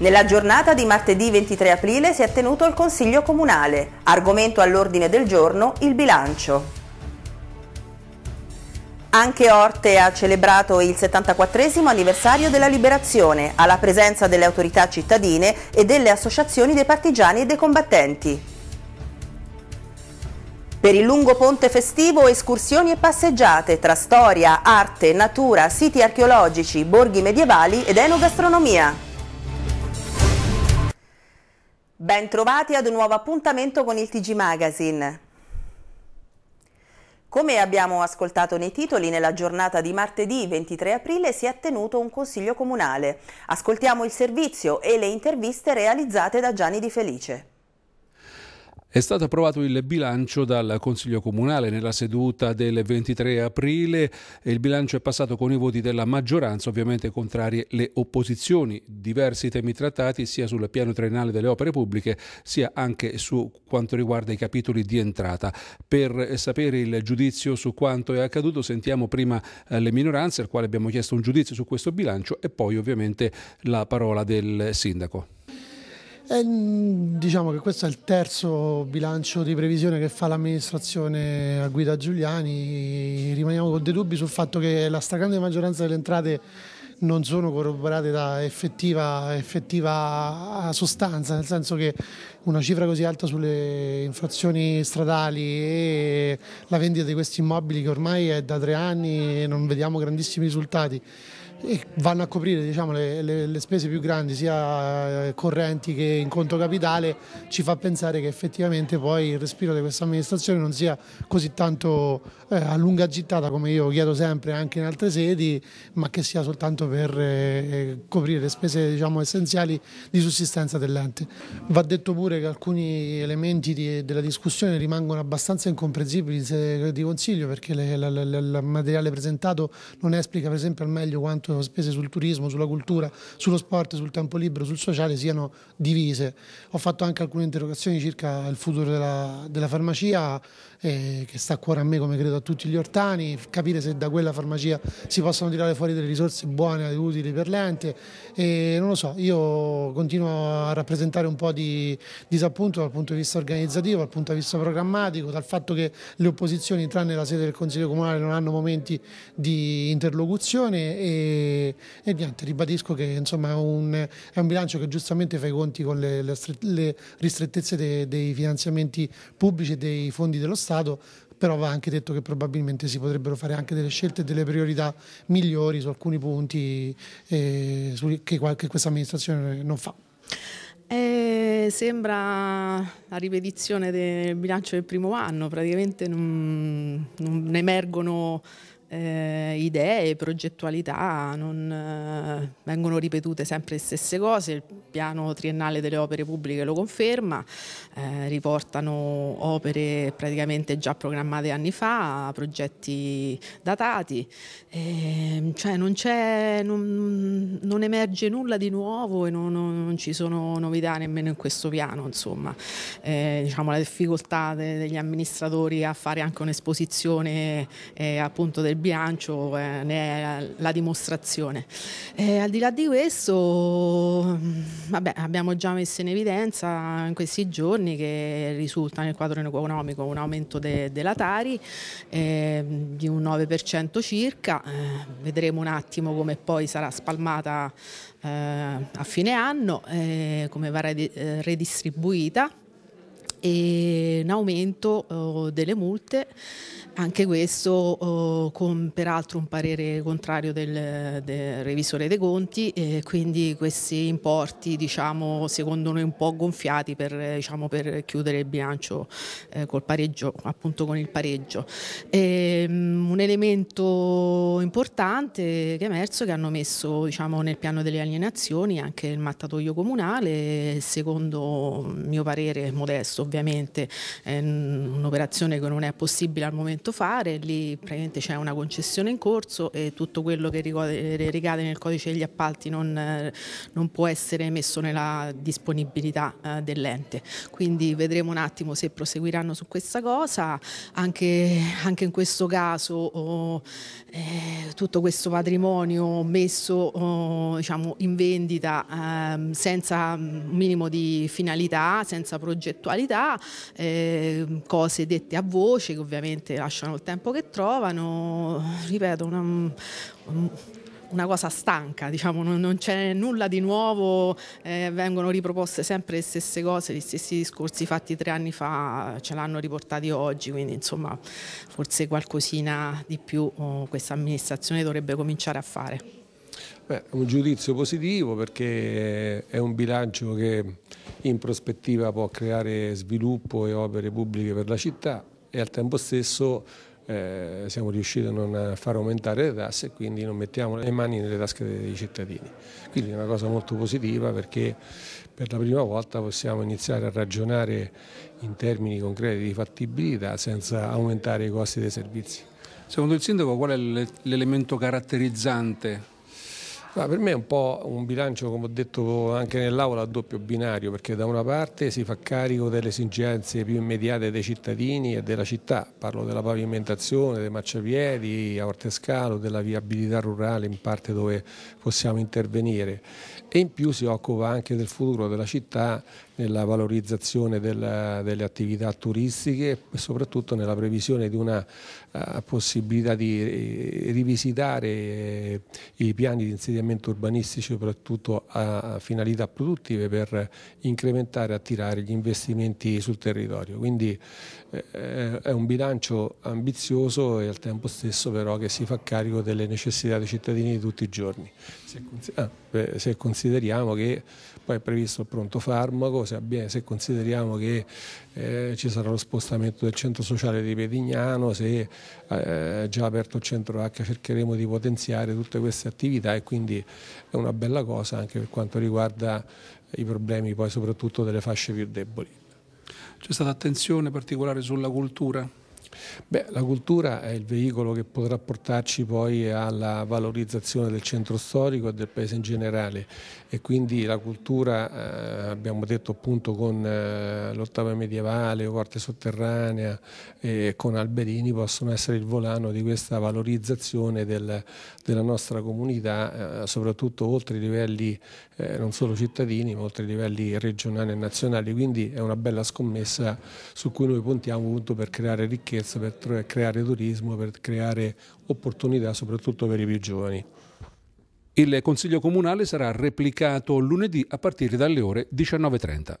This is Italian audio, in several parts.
Nella giornata di martedì 23 aprile si è tenuto il Consiglio Comunale. Argomento all'ordine del giorno il bilancio. Anche Orte ha celebrato il 74 anniversario della liberazione, alla presenza delle autorità cittadine e delle associazioni dei partigiani e dei combattenti. Per il lungo ponte festivo, escursioni e passeggiate tra storia, arte, natura, siti archeologici, borghi medievali ed enogastronomia. Bentrovati ad un nuovo appuntamento con il TG Magazine. Come abbiamo ascoltato nei titoli, nella giornata di martedì 23 aprile si è tenuto un consiglio comunale. Ascoltiamo il servizio e le interviste realizzate da Gianni Di Felice. È stato approvato il bilancio dal Consiglio Comunale nella seduta del 23 aprile e il bilancio è passato con i voti della maggioranza, ovviamente contrarie le opposizioni. Diversi temi trattati sia sul piano triennale delle opere pubbliche sia anche su quanto riguarda i capitoli di entrata. Per sapere il giudizio su quanto è accaduto sentiamo prima eh, le minoranze al quale abbiamo chiesto un giudizio su questo bilancio e poi ovviamente la parola del sindaco. E, mm, diciamo che questo è il terzo bilancio di previsione che fa l'amministrazione a guida Giuliani, rimaniamo con dei dubbi sul fatto che la stragrande maggioranza delle entrate non sono corroborate da effettiva, effettiva, sostanza, nel senso che una cifra così alta sulle infrazioni stradali e la vendita di questi immobili che ormai è da tre anni e non vediamo grandissimi risultati e vanno a coprire diciamo, le, le, le, spese più grandi sia eh, correnti che in conto capitale ci fa pensare che effettivamente poi il respiro di questa amministrazione non sia così tanto eh, a lunga gittata come io chiedo sempre anche in altre sedi ma che sia soltanto per eh, eh coprire le spese diciamo, essenziali di sussistenza dell'ente. Va detto pure che alcuni elementi di, della discussione rimangono abbastanza incomprensibili in sede di consiglio perché il materiale presentato non esplica per esempio al meglio quanto sono spese sul turismo, sulla cultura, sullo sport, sul tempo libero, sul sociale siano divise. Ho fatto anche alcune interrogazioni circa il futuro della, della farmacia, eh, che sta a cuore a me come credo a tutti gli ortani, capire se da quella farmacia si possono tirare fuori delle risorse buone e utili per l'ente e non lo so, io continuo a rappresentare un po' di disappunto dal punto di vista organizzativo, dal punto di vista programmatico, dal fatto che le opposizioni tranne la sede del Consiglio Comunale non hanno momenti di interlocuzione e, e niente, ribadisco che insomma è un, è un, bilancio che giustamente fa i conti con le, le, le ristrettezze de, dei finanziamenti pubblici e dei fondi dello Stato passato, però va anche detto che probabilmente si potrebbero fare anche delle scelte e delle priorità migliori su alcuni punti eh, che, che questa amministrazione non fa. Eh, sembra la ripetizione del bilancio del primo anno, praticamente non, non emergono eh, idee, progettualità, non, eh, vengono ripetute sempre le stesse cose, il piano triennale delle opere pubbliche lo conferma, eh, riportano opere praticamente già programmate anni fa, progetti datati, ehm, cioè non, non, non, emerge nulla di nuovo e non, non, ci sono novità nemmeno in questo piano, insomma, eh, diciamo la difficoltà de, degli amministratori a fare anche un'esposizione eh, appunto del bilancio eh, ne è la dimostrazione. E, eh, al di là di questo, mm, vabbè, abbiamo già messo in evidenza in questi giorni che risulta nel quadro economico un aumento de, della Tari eh, di un 9% circa, eh, vedremo un attimo come poi sarà spalmata eh, a fine anno, eh, come verrà redistribuita e un aumento oh, delle multe, anche questo oh, con peraltro un parere contrario del, del revisore dei conti, e quindi questi importi diciamo, secondo noi un po' gonfiati per, diciamo, per chiudere il bilancio eh, col pareggio, appunto con il pareggio. E, um, un elemento importante che è emerso che hanno messo diciamo, nel piano delle alienazioni anche il mattatoio comunale, secondo mio parere modesto ovviamente è eh, un'operazione che non è possibile al momento fare, lì praticamente c'è una concessione in corso e tutto quello che eh, ricade nel codice degli appalti non, eh, non può essere messo nella disponibilità dell'ente. Quindi vedremo un attimo se proseguiranno su questa cosa, anche, anche in questo caso oh, eh, tutto questo patrimonio messo oh, diciamo, in vendita eh, senza mm, un minimo di finalità, senza progettualità verità, eh, cose dette a voce che ovviamente lasciano il tempo che trovano, ripeto, una, una cosa stanca, diciamo, non, non, c'è nulla di nuovo, eh, vengono riproposte sempre le stesse cose, gli stessi discorsi fatti tre anni fa ce l'hanno riportati oggi, quindi insomma forse qualcosina di più oh, questa amministrazione dovrebbe cominciare a fare. Beh, un giudizio positivo perché è un bilancio che in prospettiva può creare sviluppo e opere pubbliche per la città e al tempo stesso eh, siamo riusciti a non far aumentare le tasse e quindi non mettiamo le mani nelle tasche dei cittadini. Quindi è una cosa molto positiva perché per la prima volta possiamo iniziare a ragionare in termini concreti di fattibilità senza aumentare i costi dei servizi. Secondo il Sindaco qual è l'elemento caratterizzante ma per me è un po' un bilancio, come ho detto anche nell'Aula, a doppio binario, perché da una parte si fa carico delle esigenze più immediate dei cittadini e della città, parlo della pavimentazione, dei marciapiedi a Ortescalo, della viabilità rurale in parte dove possiamo intervenire e in più si occupa anche del futuro della città nella valorizzazione della, delle attività turistiche e soprattutto nella previsione di una uh, possibilità di eh, rivisitare eh, i piani di insediamento urbanistici soprattutto a finalità produttive per incrementare e attirare gli investimenti sul territorio. Quindi eh, è un bilancio ambizioso e al tempo stesso però che si fa carico delle necessità dei cittadini di tutti i giorni. Ah se consideriamo che poi è previsto il pronto farmaco, se, abbiamo, se consideriamo che eh, ci sarà lo spostamento del centro sociale di Pedignano, se eh, già aperto il centro H cercheremo di potenziare tutte queste attività e quindi è una bella cosa anche per quanto riguarda i problemi poi soprattutto delle fasce più deboli. C'è stata attenzione particolare sulla cultura? Beh, la cultura è il veicolo che potrà portarci poi alla valorizzazione del centro storico e del paese in generale e quindi la cultura, eh, abbiamo detto appunto con eh, l'ottava medievale o arte sotterranea e con Alberini possono essere il volano di questa valorizzazione del, della nostra comunità, eh, soprattutto oltre i livelli eh, non solo cittadini ma oltre i livelli regionali e nazionali, quindi è una bella scommessa su cui noi puntiamo appunto per creare ricchezza, per creare turismo, per creare opportunità soprattutto per i più giovani. Il Consiglio Comunale sarà replicato lunedì a partire dalle ore 19.30.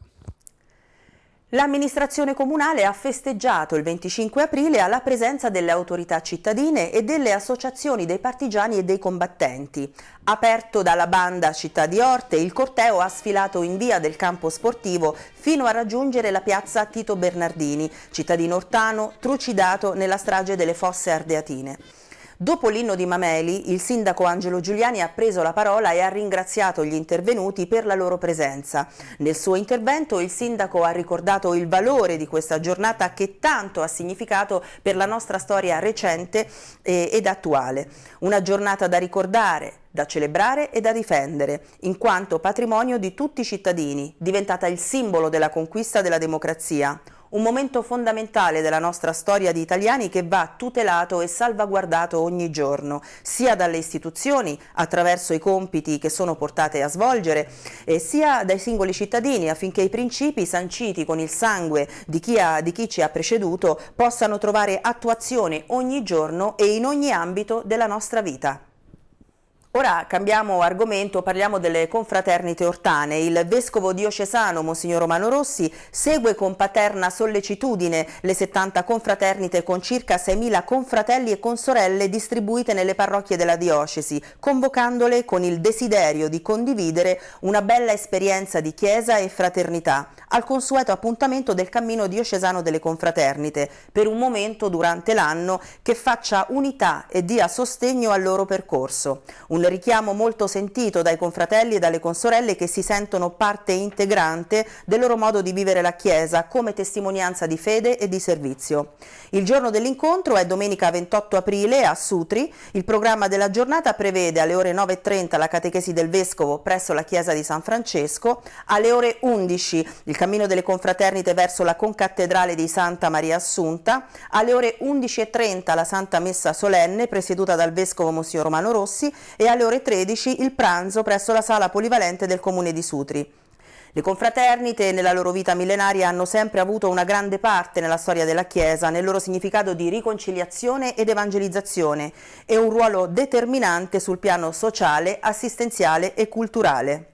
L'amministrazione comunale ha festeggiato il 25 aprile alla presenza delle autorità cittadine e delle associazioni dei partigiani e dei combattenti. Aperto dalla banda Città di Orte, il corteo ha sfilato in via del campo sportivo fino a raggiungere la piazza Tito Bernardini, cittadino ortano trucidato nella strage delle fosse ardeatine. Dopo l'inno di Mameli, il sindaco Angelo Giuliani ha preso la parola e ha ringraziato gli intervenuti per la loro presenza. Nel suo intervento il sindaco ha ricordato il valore di questa giornata che tanto ha significato per la nostra storia recente eh, ed attuale. Una giornata da ricordare, da celebrare e da difendere, in quanto patrimonio di tutti i cittadini, diventata il simbolo della conquista della democrazia un momento fondamentale della nostra storia di italiani che va tutelato e salvaguardato ogni giorno, sia dalle istituzioni attraverso i compiti che sono portate a svolgere, sia dai singoli cittadini affinché i principi sanciti con il sangue di chi, ha, di chi ci ha preceduto possano trovare attuazione ogni giorno e in ogni ambito della nostra vita. Ora cambiamo argomento, parliamo delle confraternite ortane. Il vescovo diocesano, Monsignor Romano Rossi, segue con paterna sollecitudine le 70 confraternite con circa 6.000 confratelli e consorelle distribuite nelle parrocchie della diocesi, convocandole con il desiderio di condividere una bella esperienza di chiesa e fraternità al consueto appuntamento del cammino diocesano delle confraternite per un momento durante l'anno che faccia unità e dia sostegno al loro percorso. Un richiamo molto sentito dai confratelli e dalle consorelle che si sentono parte integrante del loro modo di vivere la Chiesa come testimonianza di fede e di servizio. Il giorno dell'incontro è domenica 28 aprile a Sutri. Il programma della giornata prevede alle ore 9.30 la catechesi del Vescovo presso la Chiesa di San Francesco, alle ore 11 il cammino delle confraternite verso la concattedrale di Santa Maria Assunta, alle ore 11.30 la Santa Messa Solenne presieduta dal Vescovo Monsignor Romano Rossi e alle ore 13 il pranzo presso la sala polivalente del Comune di Sutri. Le confraternite nella loro vita millenaria hanno sempre avuto una grande parte nella storia della Chiesa, nel loro significato di riconciliazione ed evangelizzazione e un ruolo determinante sul piano sociale, assistenziale e culturale.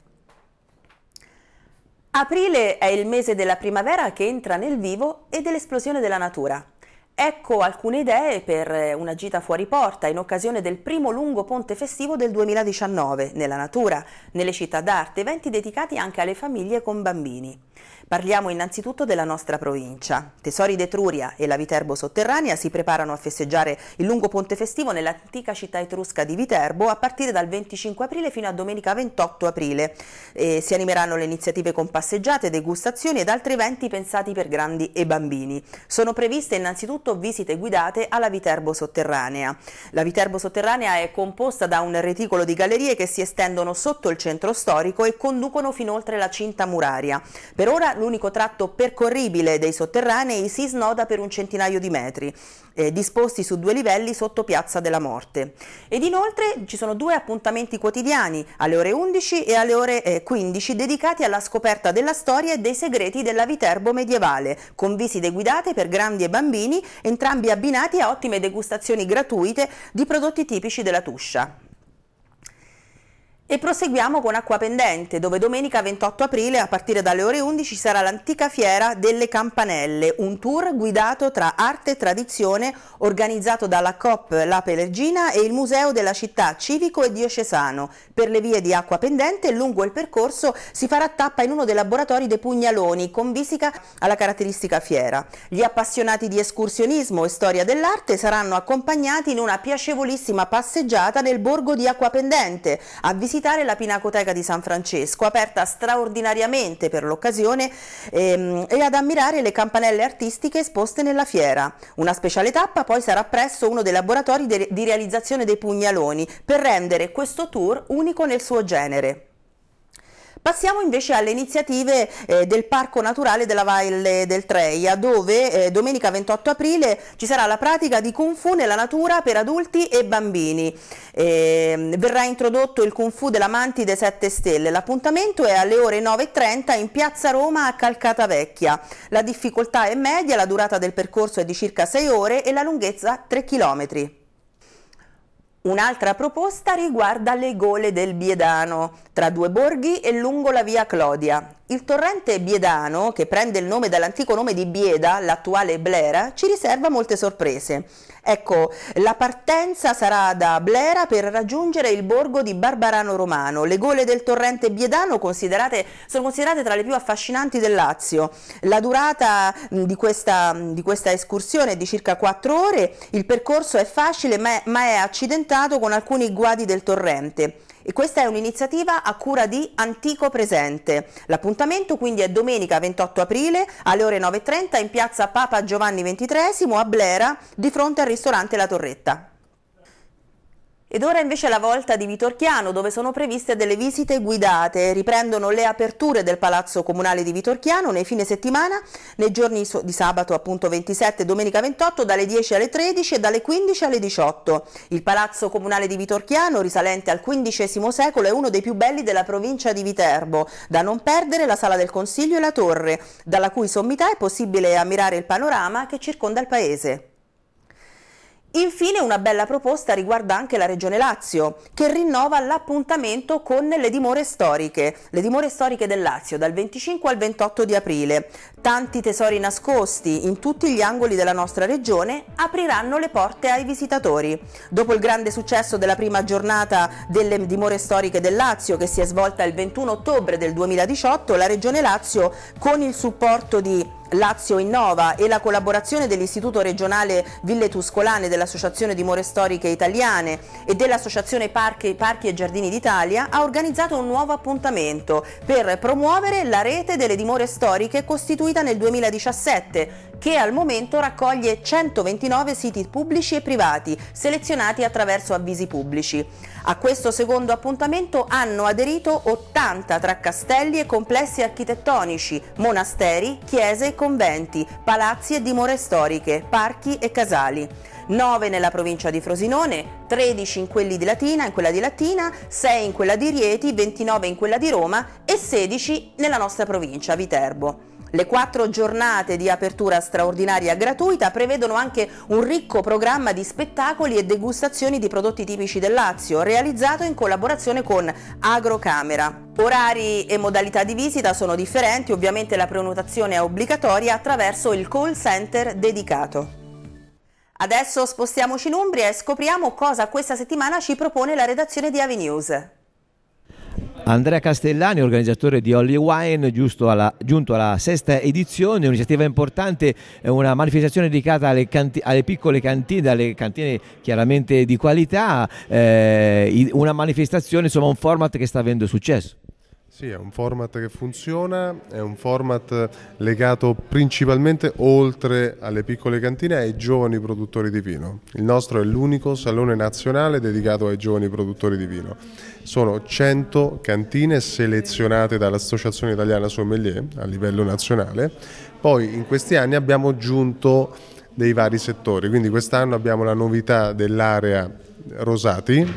Aprile è il mese della primavera che entra nel vivo e dell'esplosione della natura. Ecco alcune idee per una gita fuori porta in occasione del primo lungo ponte festivo del 2019, nella natura, nelle città d'arte, eventi dedicati anche alle famiglie con bambini. Parliamo innanzitutto della nostra provincia. Tesori d'Etruria e la Viterbo sotterranea si preparano a festeggiare il lungo ponte festivo nell'antica città etrusca di Viterbo a partire dal 25 aprile fino a domenica 28 aprile. E si animeranno le iniziative con passeggiate, degustazioni ed altri eventi pensati per grandi e bambini. Sono previste innanzitutto soprattutto visite guidate alla Viterbo sotterranea. La Viterbo sotterranea è composta da un reticolo di gallerie che si estendono sotto il centro storico e conducono fin oltre la cinta muraria. Per ora l'unico tratto percorribile dei sotterranei si snoda per un centinaio di metri, eh, disposti su due livelli sotto Piazza della Morte. Ed inoltre ci sono due appuntamenti quotidiani, alle ore 11 e alle ore 15, eh, dedicati alla scoperta della storia e dei segreti della Viterbo medievale, con visite guidate per grandi e bambini entrambi abbinati a ottime degustazioni gratuite di prodotti tipici della Tuscia. E proseguiamo con Acqua Pendente, dove domenica 28 aprile a partire dalle ore 11 sarà l'antica fiera delle campanelle, un tour guidato tra arte e tradizione organizzato dalla COP La Pelergina e il Museo della città civico e diocesano. Per le vie di Acqua Pendente, lungo il percorso, si farà tappa in uno dei laboratori dei Pugnaloni, con visita alla caratteristica fiera. Gli appassionati di escursionismo e storia dell'arte saranno accompagnati in una piacevolissima passeggiata nel borgo di Acqua Pendente, a visitare visitare la Pinacoteca di San Francesco, aperta straordinariamente per l'occasione, ehm, e ad ammirare le campanelle artistiche esposte nella fiera. Una speciale tappa poi sarà presso uno dei laboratori de di realizzazione dei pugnaloni, per rendere questo tour unico nel suo genere. Passiamo invece alle iniziative eh, del Parco Naturale della Valle del Treia, dove eh, domenica 28 aprile ci sarà la pratica di Kung Fu nella natura per adulti e bambini. Eh, verrà introdotto il Kung Fu della Mantide 7 Stelle. L'appuntamento è alle ore 9.30 in Piazza Roma a Calcata Vecchia. La difficoltà è media, la durata del percorso è di circa 6 ore e la lunghezza 3 chilometri. Un'altra proposta riguarda le gole del Biedano, tra due borghi e lungo la via Clodia, il torrente Biedano, che prende il nome dall'antico nome di Bieda, l'attuale Blera, ci riserva molte sorprese. Ecco, la partenza sarà da Blera per raggiungere il borgo di Barbarano Romano. Le gole del torrente Biedano considerate, sono considerate tra le più affascinanti del Lazio. La durata di questa, di questa escursione è di circa 4 ore, il percorso è facile ma è accidentato con alcuni guadi del torrente. E questa è un'iniziativa a cura di Antico Presente. L'appuntamento quindi è domenica 28 aprile alle ore 9.30 in piazza Papa Giovanni XXIII a Blera di fronte al ristorante La Torretta. Ed ora invece la volta di Vitorchiano, dove sono previste delle visite guidate. Riprendono le aperture del Palazzo Comunale di Vitorchiano nei fine settimana, nei giorni di sabato appunto 27 e domenica 28, dalle 10 alle 13 e dalle 15 alle 18. Il Palazzo Comunale di Vitorchiano, risalente al XV secolo, è uno dei più belli della provincia di Viterbo. Da non perdere la Sala del Consiglio e la Torre, dalla cui sommità è possibile ammirare il panorama che circonda il paese. Infine una bella proposta riguarda anche la Regione Lazio, che rinnova l'appuntamento con le dimore storiche, le dimore storiche del Lazio dal 25 al 28 di aprile. Tanti tesori nascosti in tutti gli angoli della nostra regione apriranno le porte ai visitatori. Dopo il grande successo della prima giornata delle dimore storiche del Lazio, che si è svolta il 21 ottobre del 2018, la Regione Lazio, con il supporto di Lazio Innova e la collaborazione dell'Istituto regionale Ville Tuscolane, dell'Associazione di More Storiche Italiane e dell'Associazione Parchi, Parchi, e Giardini d'Italia ha organizzato un nuovo appuntamento per promuovere la rete delle dimore storiche costituita nel 2017 che al momento raccoglie 129 siti pubblici e privati, selezionati attraverso avvisi pubblici. A questo secondo appuntamento hanno aderito 80 tra castelli e complessi architettonici, monasteri, chiese e conventi, palazzi e dimore storiche, parchi e casali. 9 nella provincia di Frosinone, 13 in, quelli di Latina, in quella di Latina, 6 in quella di Rieti, 29 in quella di Roma e 16 nella nostra provincia, Viterbo. Le quattro giornate di apertura straordinaria gratuita prevedono anche un ricco programma di spettacoli e degustazioni di prodotti tipici del Lazio, realizzato in collaborazione con Agrocamera. Orari e modalità di visita sono differenti, ovviamente la prenotazione è obbligatoria attraverso il call center dedicato. Adesso spostiamoci in Umbria e scopriamo cosa questa settimana ci propone la redazione di Avinews. Andrea Castellani, organizzatore di Holly Wine, alla, giunto alla sesta edizione, un'iniziativa importante, una manifestazione dedicata alle, canti, alle, piccole cantine, alle cantine chiaramente di qualità, eh, una manifestazione, insomma un format che sta avendo successo. Sì, è un format che funziona, è un format legato principalmente oltre alle piccole cantine ai giovani produttori di vino. Il nostro è l'unico salone nazionale dedicato ai giovani produttori di vino. Sono 100 cantine selezionate dall'Associazione Italiana Sommelier a livello nazionale. Poi in questi anni abbiamo aggiunto dei vari settori, quindi quest'anno abbiamo la novità dell'area Rosati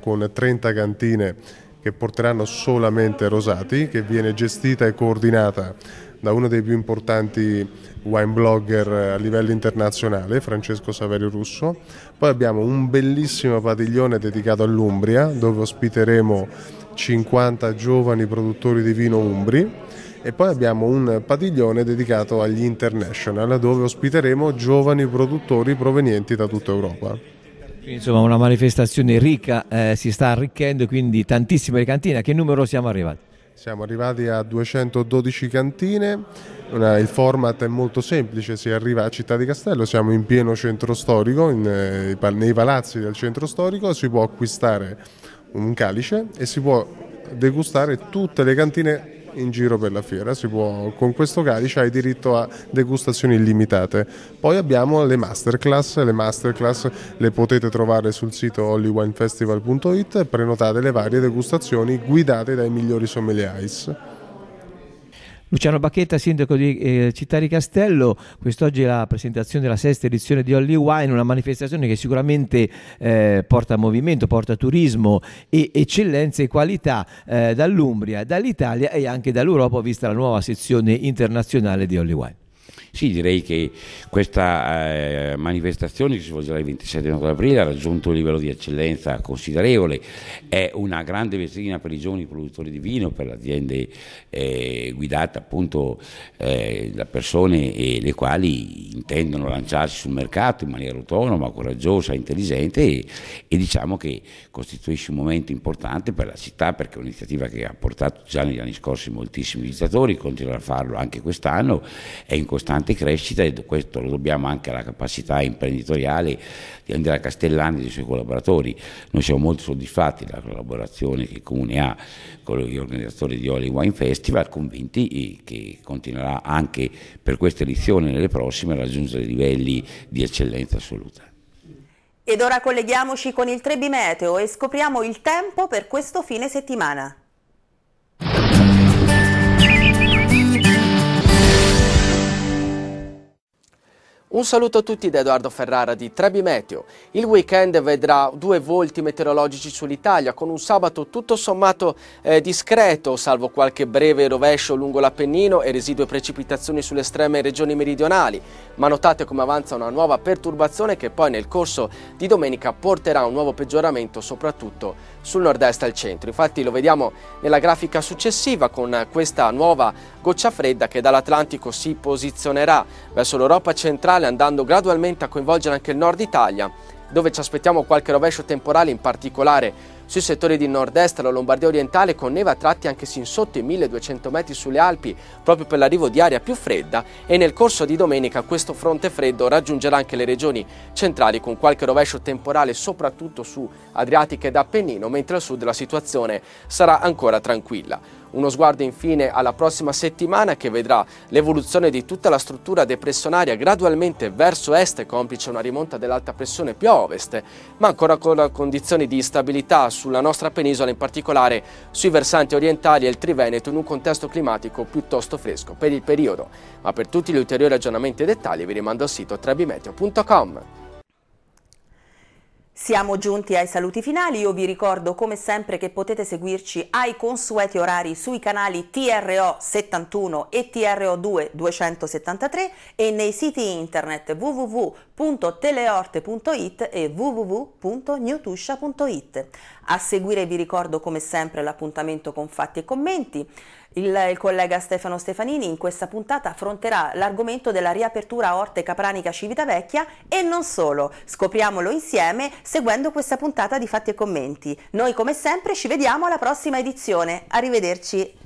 con 30 cantine che porteranno solamente Rosati, che viene gestita e coordinata da uno dei più importanti wine blogger eh, a livello internazionale, Francesco Saverio Russo. Poi abbiamo un bellissimo padiglione dedicato all'Umbria, dove ospiteremo 50 giovani produttori di vino umbri e poi abbiamo un padiglione dedicato agli international, dove ospiteremo giovani produttori provenienti da tutta Europa. Quindi, insomma una manifestazione ricca eh, si sta arricchendo, quindi tantissime cantine. A che numero siamo arrivati? Siamo arrivati a 212 cantine, una, il format è molto semplice, si arriva a Città di Castello, siamo in pieno centro storico, in, eh, nei palazzi del centro storico, si può acquistare un calice e si può degustare tutte le cantine in giro per la fiera, può, con questo calice hai diritto a degustazioni illimitate. Poi abbiamo le masterclass, le masterclass le potete trovare sul sito hollywinefestival.it e prenotate le varie degustazioni guidate dai migliori ice. Luciano Bacchetta, sindaco di eh, Città di Castello, quest'oggi è la presentazione della sesta edizione di Holly Wine, una manifestazione che sicuramente eh, porta movimento, porta turismo e eccellenze e qualità eh, dall'Umbria, dall'Italia e anche dall'Europa, vista la nuova sezione internazionale di Holly Wine. Sì, direi che questa eh, manifestazione che si svolgerà il 27 aprile ha raggiunto un livello di eccellenza considerevole, è una grande vetrina per i giovani produttori di vino, per le aziende eh, guidate appunto eh, da persone le quali intendono lanciarsi sul mercato in maniera autonoma, coraggiosa, intelligente e, e diciamo che costituisce un momento importante per la città perché è un'iniziativa che ha portato già negli anni scorsi moltissimi visitatori, continuerà a farlo anche quest'anno, è in costante crescita e questo lo dobbiamo anche alla capacità imprenditoriale di Andrea Castellani e dei suoi collaboratori. Noi siamo molto soddisfatti della collaborazione che il Comune ha con gli organizzatori di Oli Wine Festival, convinti eh, che continuerà anche per questa edizione e nelle prossime a raggiungere livelli di eccellenza assoluta. Ed ora colleghiamoci con il Trebi Meteo e scopriamo il tempo per questo fine settimana. Un saluto a tutti da Edoardo Ferrara di Trebi Meteo. Il weekend vedrà due volti meteorologici sull'Italia con un sabato tutto sommato eh, discreto, salvo qualche breve rovescio lungo l'Appennino e residue precipitazioni sulle estreme regioni meridionali. Ma notate come avanza una nuova perturbazione che poi nel corso di domenica porterà un nuovo peggioramento soprattutto sul nord-est e al centro. Infatti lo vediamo nella grafica successiva con questa nuova goccia fredda che dall'Atlantico si posizionerà verso l'Europa centrale meridionale andando gradualmente a coinvolgere anche il nord Italia, dove ci aspettiamo qualche rovescio temporale in particolare sui settori di nord-est la Lombardia orientale con neve a tratti anche sin sotto i 1200 metri sulle Alpi, proprio per l'arrivo di aria più fredda e nel corso di domenica questo fronte freddo raggiungerà anche le regioni centrali con qualche rovescio temporale soprattutto su Adriatica ed Appennino, mentre al sud la situazione sarà ancora tranquilla. Uno sguardo infine alla prossima settimana che vedrà l'evoluzione di tutta la struttura depressionaria gradualmente verso est, complice una rimonta dell'alta pressione più a ovest, ma ancora con condizioni di instabilità sulla nostra penisola, in particolare sui versanti orientali e il Triveneto, in un contesto climatico piuttosto fresco per il periodo. Ma per tutti gli ulteriori aggiornamenti e dettagli vi rimando al sito trebimeteo.com. Siamo giunti ai saluti finali, io vi ricordo come sempre che potete seguirci ai consueti orari sui canali TRO 71 e TRO 2 273 e nei siti internet www.teleorte.it e www.newtuscia.it. A seguire vi ricordo come sempre l'appuntamento con fatti e commenti. Il, il collega Stefano Stefanini in questa puntata affronterà l'argomento della riapertura a Orte Capranica Civitavecchia e non solo. Scopriamolo insieme seguendo questa puntata di Fatti e Commenti. Noi come sempre ci vediamo alla prossima edizione. Arrivederci.